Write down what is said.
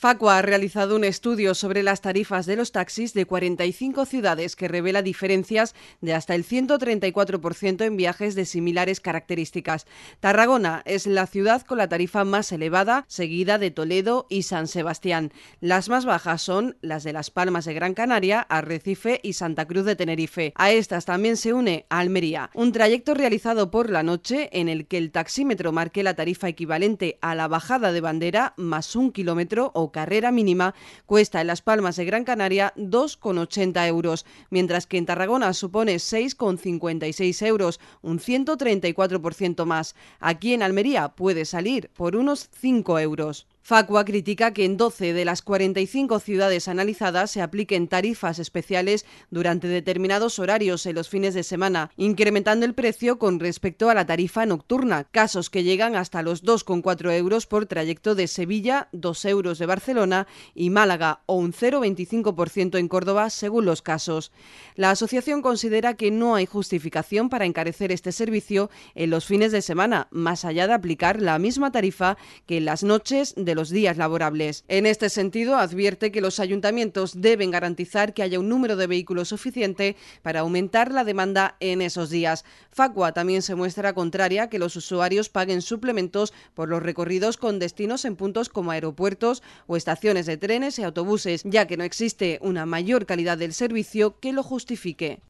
Facua ha realizado un estudio sobre las tarifas de los taxis de 45 ciudades que revela diferencias de hasta el 134% en viajes de similares características. Tarragona es la ciudad con la tarifa más elevada, seguida de Toledo y San Sebastián. Las más bajas son las de Las Palmas de Gran Canaria, Arrecife y Santa Cruz de Tenerife. A estas también se une Almería, un trayecto realizado por la noche en el que el taxímetro marque la tarifa equivalente a la bajada de bandera más un kilómetro o carrera mínima cuesta en Las Palmas de Gran Canaria 2,80 euros, mientras que en Tarragona supone 6,56 euros, un 134% más. Aquí en Almería puede salir por unos 5 euros. Facua critica que en 12 de las 45 ciudades analizadas se apliquen tarifas especiales durante determinados horarios en los fines de semana, incrementando el precio con respecto a la tarifa nocturna, casos que llegan hasta los 2,4 euros por trayecto de Sevilla, 2 euros de Barcelona y Málaga o un 0,25% en Córdoba según los casos. La asociación considera que no hay justificación para encarecer este servicio en los fines de semana, más allá de aplicar la misma tarifa que en las noches de los días laborables. En este sentido, advierte que los ayuntamientos deben garantizar que haya un número de vehículos suficiente para aumentar la demanda en esos días. Facua también se muestra contraria a que los usuarios paguen suplementos por los recorridos con destinos en puntos como aeropuertos o estaciones de trenes y autobuses, ya que no existe una mayor calidad del servicio que lo justifique.